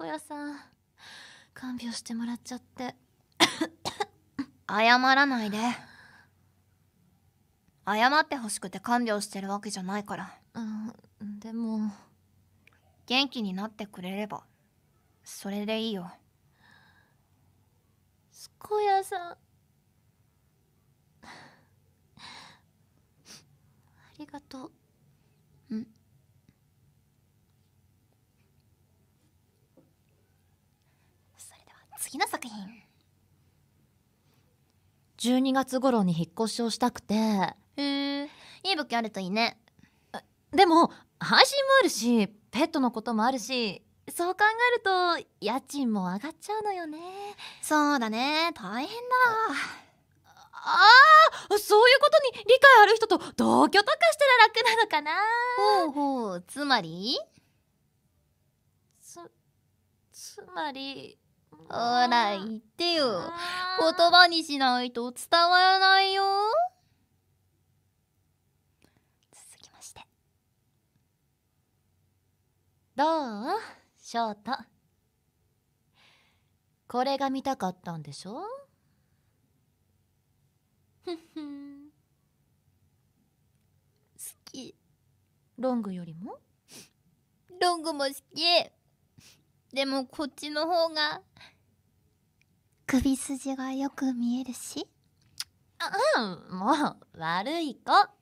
子屋さん看病してもらっちゃって謝らないで謝ってほしくて看病してるわけじゃないからうんでも元気になってくれればそれでいいよすこやさんありがとうん次の作品12月頃に引っ越しをしたくてへえいい武器あるといいねでも配信もあるしペットのこともあるしそう考えると家賃も上がっちゃうのよねそうだね大変だああそういうことに理解ある人と同居とかしたら楽なのかなほうほうつまりつつまりほら、言ってよ。言葉にしないと伝わらないよ。続きまして。どう翔太。これが見たかったんでしょふふん。好き。ロングよりもロングも好き。でもこっちの方が首筋がよく見えるしあうんもう悪い子